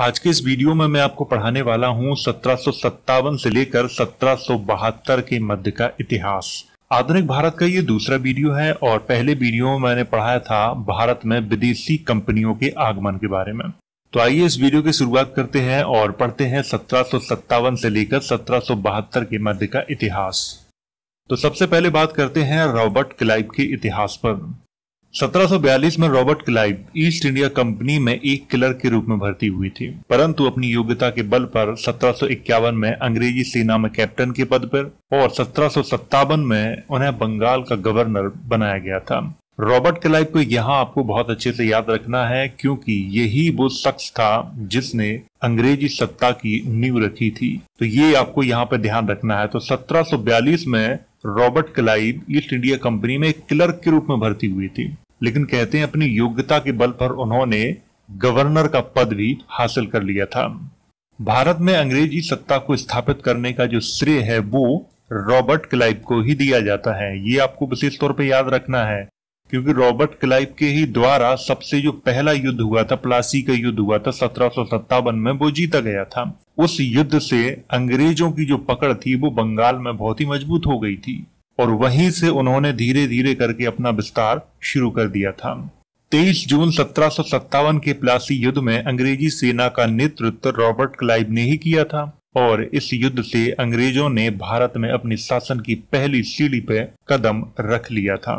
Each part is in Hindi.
आज के इस वीडियो में मैं आपको पढ़ाने वाला हूँ सत्रह से लेकर सत्रह के मध्य का इतिहास आधुनिक भारत का ये दूसरा वीडियो है और पहले वीडियो में मैंने पढ़ाया था भारत में विदेशी कंपनियों के आगमन के बारे में तो आइए इस वीडियो की शुरुआत करते हैं और पढ़ते हैं सत्रह से लेकर सत्रह के मध्य का इतिहास तो सबसे पहले बात करते हैं रॉबर्ट क्लाइव के इतिहास पर 1742 में Robert Clive East India Company में एक किलर के रूप में भर्ती हुई थी परंतु अपनी योग्यता के बल पर 1751 में अंग्रेजी सेना में कैप्टन के पद पर और सत्रह में उन्हें बंगाल का गवर्नर बनाया गया था रॉबर्ट क्लाइव को यहाँ आपको बहुत अच्छे से याद रखना है क्योंकि यही वो शख्स था जिसने अंग्रेजी सत्ता की नींव रखी थी तो ये आपको यहाँ पे ध्यान रखना है तो 1742 में Robert Clive East India Company में एक क्लर्क के रूप में भर्ती हुई थी लेकिन कहते हैं अपनी योग्यता के बल पर उन्होंने गवर्नर का पद भी हासिल कर लिया था भारत में अंग्रेजी सत्ता को स्थापित करने का जो श्रेय है वो रॉबर्ट क्लाइव को ही दिया जाता है ये आपको विशेष तौर पर याद रखना है क्योंकि रॉबर्ट क्लाइव के ही द्वारा सबसे जो पहला युद्ध हुआ था प्लासी का युद्ध हुआ था सत्रह में वो जीता गया था उस युद्ध से अंग्रेजों की जो पकड़ थी वो बंगाल में बहुत ही मजबूत हो गई थी और वहीं से उन्होंने धीरे धीरे करके अपना विस्तार शुरू कर दिया था 23 जून सत्रह के प्लासी युद्ध में अंग्रेजी सेना का नेतृत्व रॉबर्ट क्लाइव ने ही किया था और इस युद्ध से अंग्रेजों ने भारत में अपने शासन की पहली सीढ़ी पर कदम रख लिया था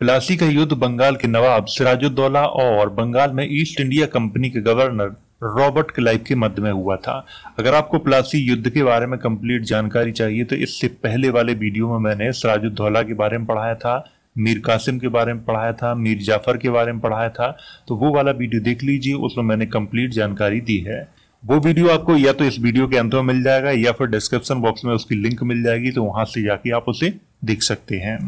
प्लासी का युद्ध बंगाल के नवाब सिराजुद्दौला और बंगाल में ईस्ट इंडिया कंपनी के गवर्नर रॉबर्ट क्लाइव के मध्य में हुआ था अगर आपको प्लासी युद्ध के बारे में कंप्लीट जानकारी चाहिए तो इससे पहले वाले वीडियो में मैंने सराजुद्दौला के बारे में पढ़ाया था मीर कासिम के बारे में पढ़ाया था मीर जाफर के बारे में पढ़ाया था तो वो वाला वीडियो देख लीजिए उसमें मैंने कंप्लीट जानकारी दी है वो वीडियो आपको या तो इस वीडियो के अंत में मिल जाएगा या फिर डिस्क्रिप्शन बॉक्स में उसकी लिंक मिल जाएगी तो वहां से जाके आप उसे देख सकते हैं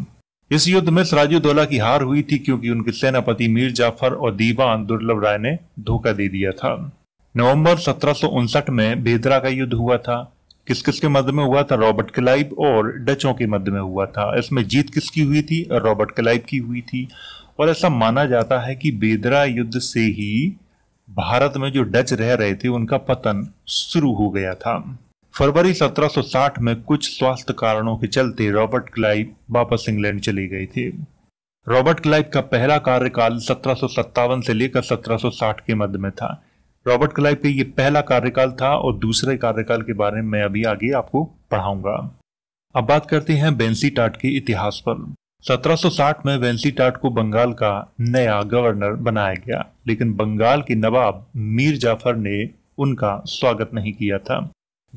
इस युद्ध में सराजुद्दौला की हार हुई थी क्योंकि उनके सेनापति मीर जाफर और दीवान दुर्लभ राय ने धोखा दे दिया था नवंबर सत्रह में भेदरा का युद्ध हुआ था किस किस के मध्य में हुआ था रॉबर्ट क्लाइब और डचों के मध्य में हुआ था इसमें जीत किसकी हुई थी रॉबर्ट क्लाइब की हुई थी और ऐसा माना जाता है कि बेदरा युद्ध से ही भारत में जो डच रह रहे थे उनका पतन शुरू हो गया था फरवरी 1760 में कुछ स्वास्थ्य कारणों के चलते रॉबर्ट क्लाइव वापस इंग्लैंड चले गए थे रॉबर्ट क्लाइव का पहला कार्यकाल सत्रह से लेकर सत्रह के मध्य में था रॉबर्ट क्लाइव का ये पहला कार्यकाल था और दूसरे कार्यकाल के बारे में मैं अभी आगे आपको पढ़ाऊंगा अब बात करते हैं बेंसी टाट के इतिहास पर 1760 में वेंसी टाट को बंगाल का नया गवर्नर बनाया गया लेकिन बंगाल के नवाब मीर जाफर ने उनका स्वागत नहीं किया था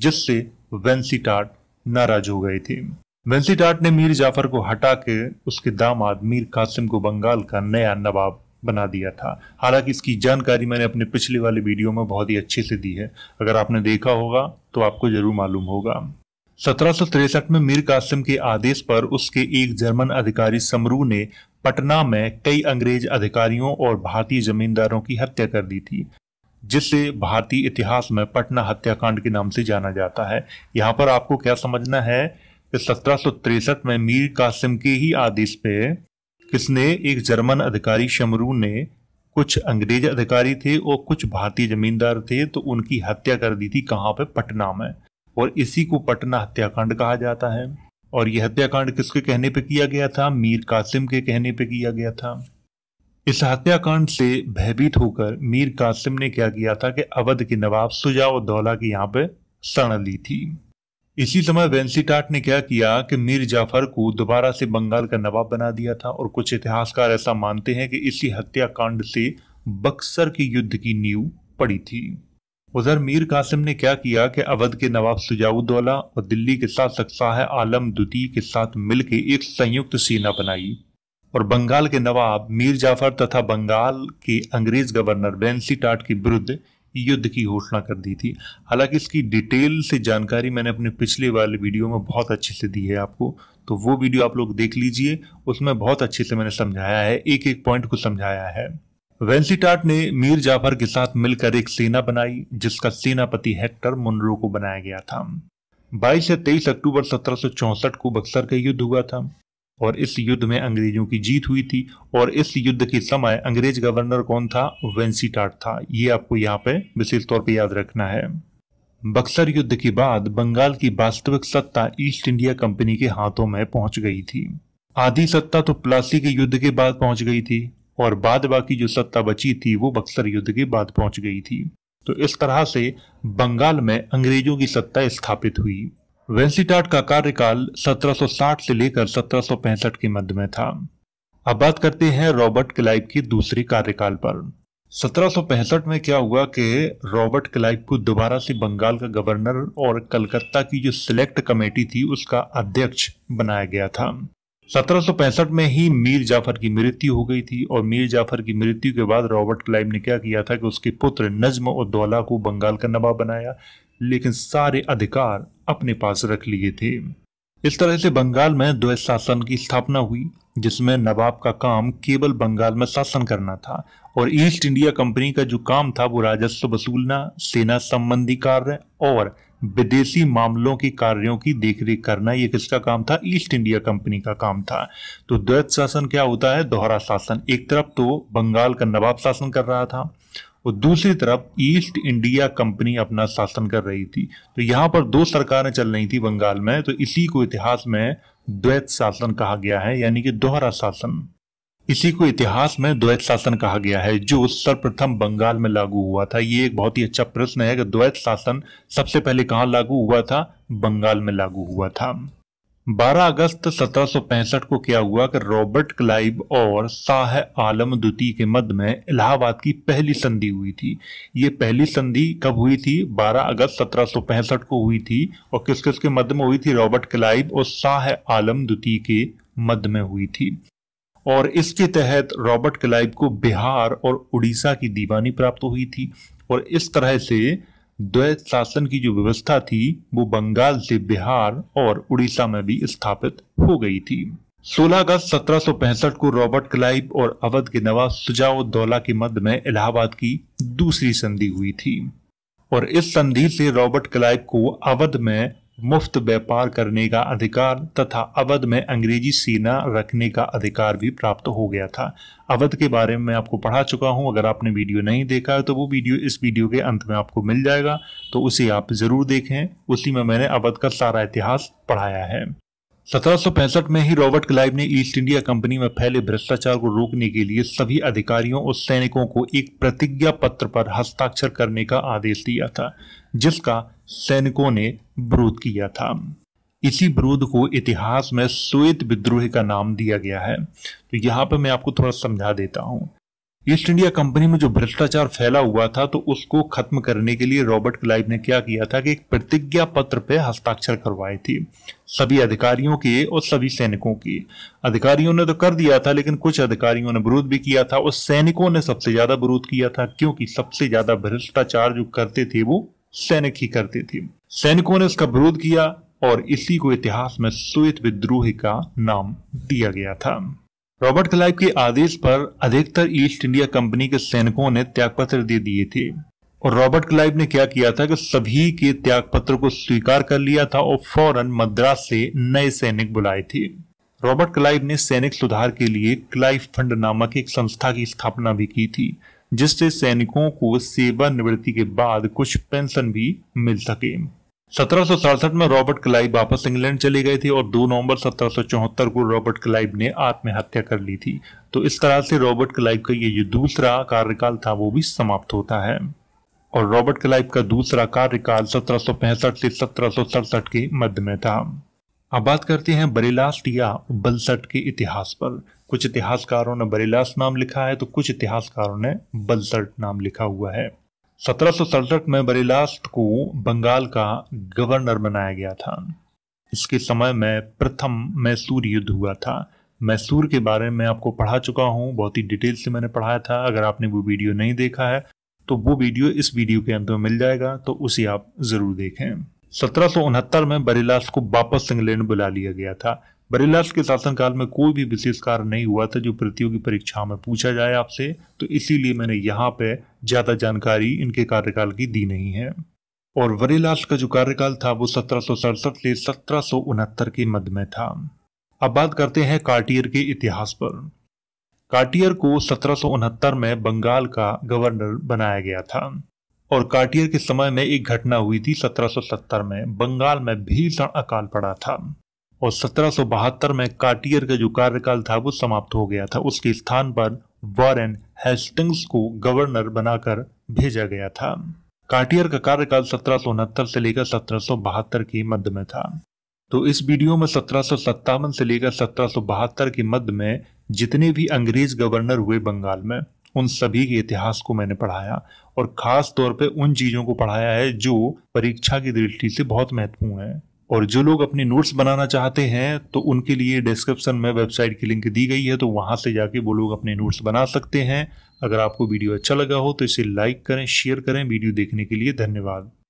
जिससे वेंसी टाट नाराज हो गए थे वेंसी टाट ने मीर जाफर को हटा के उसके दामाद मीर कासिम को बंगाल का नया नवाब बना दिया था हालांकि इसकी जानकारी मैंने अपने पिछले वाले वीडियो में बहुत ही अच्छे से दी है अगर आपने देखा होगा तो आपको जरूर मालूम होगा सत्रह में मीर कासिम के आदेश पर उसके एक जर्मन अधिकारी समरू ने पटना में कई अंग्रेज अधिकारियों और भारतीय जमींदारों की हत्या कर दी थी जिसे भारतीय इतिहास में पटना हत्याकांड के नाम से जाना जाता है यहाँ पर आपको क्या समझना है कि सत्रह में मीर कासिम के ही आदेश पे किसने एक जर्मन अधिकारी शमरू ने कुछ अंग्रेज अधिकारी थे और कुछ भारतीय जमींदार थे तो उनकी हत्या कर दी थी कहाँ पे पटना में और इसी को पटना हत्याकांड कहा जाता है और यह हत्याकांड किसके कहने पे किया गया था मीर कासिम के कहने पे किया गया था इस हत्याकांड से भयभीत होकर मीर कासिम ने क्या किया था कि अवध के नवाब सुजाउद्दौला की यहाँ पे शरण ली थी इसी समय वेंसी टाट ने क्या किया कि मीर जाफर को दोबारा से बंगाल का नवाब बना दिया था और कुछ इतिहासकार ऐसा मानते हैं कि इसी हत्याकांड से बक्सर के युद्ध की नींव पड़ी थी उधर मीर कासिम ने क्या किया कि अवध के नवाब सुजाउद्दौला और दिल्ली के साथ सकसाह आलम द्वितीय के साथ मिलकर एक संयुक्त सेना बनाई और बंगाल के नवाब मीर जाफर तथा बंगाल के अंग्रेज गवर्नर टाट के विरुद्ध युद्ध की घोषणा कर दी थी हालांकि इसकी डिटेल से जानकारी मैंने अपने पिछले वाले वीडियो में बहुत अच्छे से दी है आपको तो वो वीडियो आप लोग देख लीजिए उसमें बहुत अच्छे से मैंने समझाया है एक एक पॉइंट को समझाया है वेंसीटाट ने मीर जाफर के साथ मिलकर एक सेना बनाई जिसका सेनापति हेक्टर मुनरो को बनाया गया था 22 से 23 अक्टूबर सत्रह को बक्सर का युद्ध हुआ था और इस युद्ध में अंग्रेजों की जीत हुई थी और इस युद्ध के समय अंग्रेज गवर्नर कौन था वेंसीटाट था ये आपको यहाँ पे विशेष तौर पे याद रखना है बक्सर युद्ध के बाद बंगाल की वास्तविक सत्ता ईस्ट इंडिया कंपनी के हाथों में पहुंच गई थी आधी सत्ता तो प्लासी के युद्ध के बाद पहुंच गई थी और बाद बाकी जो सत्ता बची थी वो बक्सर युद्ध के बाद पहुंच गई थी तो इस तरह से बंगाल में अंग्रेजों की सत्ता स्थापित हुई वेंसीटाट का कार्यकाल 1760 से लेकर सत्रह के मध्य में था अब बात करते हैं रॉबर्ट क्लाइव की दूसरी कार्यकाल पर सत्रह में क्या हुआ कि रॉबर्ट क्लाइव को दोबारा से बंगाल का गवर्नर और कलकत्ता की जो सिलेक्ट कमेटी थी उसका अध्यक्ष बनाया गया था सत्रह में ही मीर जाफर की मृत्यु हो गई थी और मीर जाफर की मृत्यु के बाद रॉबर्ट क्लाइव ने क्या किया था कि उसके पुत्र नजम उद्दौला को बंगाल का नवाब बनाया लेकिन सारे अधिकार अपने पास रख लिए थे इस तरह से बंगाल में द्वैत शासन की स्थापना हुई जिसमें नवाब का काम केवल बंगाल में शासन करना था और ईस्ट इंडिया कंपनी का जो काम था वो राजस्व वसूलना सेना संबंधी कार्य और विदेशी मामलों के कार्यों की देखरेख करना ये किसका काम था ईस्ट इंडिया कंपनी का काम था तो द्वैत शासन क्या होता है दोहरा शासन एक तरफ तो बंगाल का नवाब शासन कर रहा था और दूसरी तरफ ईस्ट इंडिया कंपनी अपना शासन कर रही थी तो यहाँ पर दो सरकारें चल रही थी बंगाल में तो इसी को इतिहास में द्वैत शासन कहा गया है यानी कि दोहरा शासन इसी को इतिहास में द्वैत शासन कहा गया है जो सर्वप्रथम बंगाल में लागू हुआ था ये एक बहुत ही अच्छा प्रश्न है कि द्वैत शासन सबसे पहले कहाँ लागू हुआ था बंगाल में लागू हुआ था 12 अगस्त सत्रह को क्या हुआ कि रॉबर्ट क्लाइव और शाह आलम द्वितीय के मध्य में इलाहाबाद की पहली संधि हुई थी ये पहली संधि कब हुई थी 12 अगस्त सत्रह को हुई थी और किस किस के मध्य में हुई थी रॉबर्ट क्लाइव और शाह आलम द्वितीय के मध्य में हुई थी और इसके तहत रॉबर्ट क्लाइव को बिहार और उड़ीसा की दीवानी प्राप्त हुई थी और इस तरह से द्वैत शासन की जो व्यवस्था थी वो बंगाल से बिहार और उड़ीसा में भी स्थापित हो गई थी 16 अगस्त सत्रह को रॉबर्ट क्लाइव और अवध के नवाब सुजाउद्दौला के मध्य में इलाहाबाद की दूसरी संधि हुई थी और इस संधि से रॉबर्ट क्लाइव को अवध में मुफ्त व्यापार करने का अधिकार तथा अवध में अंग्रेजी सेना रखने का अधिकार भी प्राप्त हो गया था अवध के बारे में मैं आपको पढ़ा चुका हूं अगर आपने वीडियो नहीं देखा तो वो वीडियो इस वीडियो के अंत में आपको मिल जाएगा तो उसे आप ज़रूर देखें उसी में मैंने अवध का सारा इतिहास पढ़ाया है सत्रह में ही रॉबर्ट क्लाइव ने ईस्ट इंडिया कंपनी में फैले भ्रष्टाचार को रोकने के लिए सभी अधिकारियों और सैनिकों को एक प्रतिज्ञा पत्र पर हस्ताक्षर करने का आदेश दिया था जिसका सैनिकों ने विरोध किया था इसी विरोध को इतिहास में श्वेत विद्रोह का नाम दिया गया है तो यहाँ पर मैं आपको थोड़ा समझा देता हूँ ईस्ट इंडिया कंपनी में जो भ्रष्टाचार फैला हुआ था तो उसको खत्म करने के लिए रॉबर्ट क्लाइव ने क्या किया था कि एक प्रतिज्ञा पत्र पे हस्ताक्षर करवाए थे सभी अधिकारियों के और सभी सैनिकों के अधिकारियों ने तो कर दिया था लेकिन कुछ अधिकारियों ने विरोध भी किया था और सैनिकों ने सबसे ज्यादा विरोध किया था क्योंकि सबसे ज्यादा भ्रष्टाचार जो करते थे वो सैनिक ही करते थे सैनिकों ने इसका विरोध किया और इसी को इतिहास में श्वेत विद्रोह का नाम दिया गया था रॉबर्ट क्लाइव के आदेश पर अधिकतर ईस्ट इंडिया कंपनी के सैनिकों ने त्यागपत्र दे दिए थे और रॉबर्ट क्लाइव ने क्या किया था कि सभी के त्यागपत्र को स्वीकार कर लिया था और फौरन मद्रास से नए सैनिक बुलाए थे रॉबर्ट क्लाइव ने सैनिक सुधार के लिए क्लाइव फंड नामक एक संस्था की स्थापना भी की थी जिससे सैनिकों को सेवानिवृत्ति के बाद कुछ पेंशन भी मिल सके सत्रह में रॉबर्ट क्लाइव वापस इंग्लैंड चले गए थे और 2 नवंबर सत्रह को रॉबर्ट क्लाइव ने आत्महत्या कर ली थी तो इस तरह से रॉबर्ट क्लाइव का ये जो दूसरा कार्यकाल था वो भी समाप्त होता है और रॉबर्ट क्लाइव का दूसरा कार्यकाल सत्रह से सत्रह के मध्य में था अब बात करते हैं बरेलास्ट या बलसट के इतिहास पर कुछ इतिहासकारों ने बरेलास नाम लिखा है तो कुछ इतिहासकारों ने बलसर्ट नाम लिखा हुआ है सत्रह में बरेलास्ट को बंगाल का गवर्नर बनाया गया था इसके समय में प्रथम मैसूर युद्ध हुआ था मैसूर के बारे में आपको पढ़ा चुका हूँ बहुत ही डिटेल से मैंने पढ़ाया था अगर आपने वो वीडियो नहीं देखा है तो वो वीडियो इस वीडियो के अंत में मिल जाएगा तो उसे आप ज़रूर देखें सत्रह में बरेलास को वापस इंग्लैंड बुला लिया गया था बरेलास के शासनकाल में कोई भी विशेष कार्य नहीं हुआ था जो प्रतियोगी परीक्षाओं में पूछा जाए आपसे तो इसीलिए मैंने यहाँ पे ज़्यादा जानकारी इनके कार्यकाल की दी नहीं है और वरेलास का जो कार्यकाल था वो सत्रह से सत्रह के मध्य में था अब बात करते हैं कार्टियर के इतिहास पर कार्टियर को सत्रह में बंगाल का गवर्नर बनाया गया था और कार्टियर के समय में एक घटना हुई थी सत्रह में बंगाल में भीषण अकाल पड़ा था और सत्रह में कार्टियर का जो कार्यकाल था वो समाप्त हो गया था उसके स्थान पर वॉरेन हेस्टिंग्स को गवर्नर बनाकर भेजा गया था कार्टियर का कार्यकाल सत्रह से लेकर सत्रह के मध्य में था तो इस वीडियो में सत्रह से लेकर सत्रह के मध्य में जितने भी अंग्रेज गवर्नर हुए बंगाल में उन सभी के इतिहास को मैंने पढ़ाया और ख़ास तौर पे उन चीज़ों को पढ़ाया है जो परीक्षा की दृष्टि से बहुत महत्वपूर्ण है और जो लोग अपने नोट्स बनाना चाहते हैं तो उनके लिए डिस्क्रिप्शन में वेबसाइट की लिंक दी गई है तो वहाँ से जाके वो लोग अपने नोट्स बना सकते हैं अगर आपको वीडियो अच्छा लगा हो तो इसे लाइक करें शेयर करें वीडियो देखने के लिए धन्यवाद